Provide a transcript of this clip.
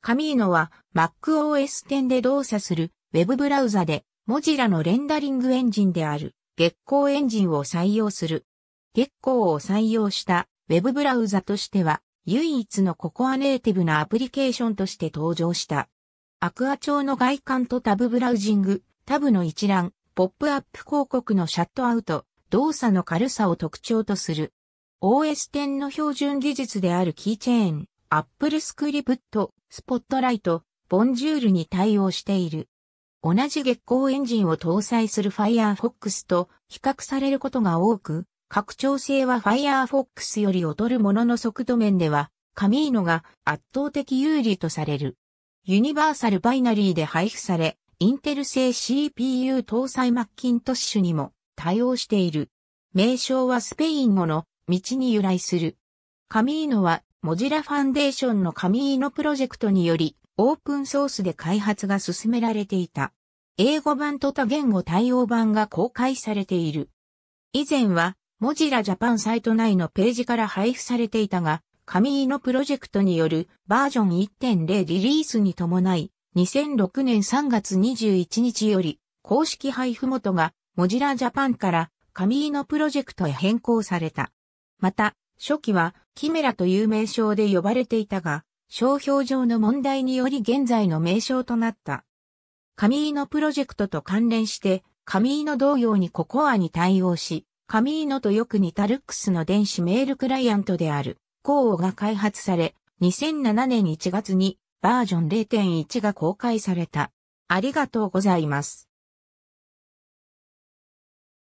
カミーノは MacOS 10で動作する Web ブラウザで、モジラのレンダリングエンジンである月光エンジンを採用する。月光を採用した Web ブラウザとしては、唯一のココアネイティブなアプリケーションとして登場した。アクア調の外観とタブブラウジング、タブの一覧、ポップアップ広告のシャットアウト、動作の軽さを特徴とする。OS10 の標準技術であるキーチェーン、Apple Script スポットライト、ボンジュールに対応している。同じ月光エンジンを搭載する Firefox と比較されることが多く、拡張性は Firefox より劣るものの速度面では、カミーノが圧倒的有利とされる。ユニバーサルバイナリーで配布され、インテル製 CPU 搭載マッキントッシュにも対応している。名称はスペイン語の道に由来する。カミーノはモジラファンデーションの紙井のプロジェクトにより、オープンソースで開発が進められていた。英語版と多言語対応版が公開されている。以前は、モジラジャパンサイト内のページから配布されていたが、紙井のプロジェクトによるバージョン1.0リリースに伴い、2006年3月21日より公式配布元がモジラジャパンから紙井のプロジェクトへ変更された。また、初期はキメラという名称で呼ばれていたが、商標上の問題により現在の名称となった。紙のプロジェクトと関連して、紙の同様にココアに対応し、紙のとよく似たルックスの電子メールクライアントである、コーオが開発され、2007年1月にバージョン0.1が公開された。ありがとうございます。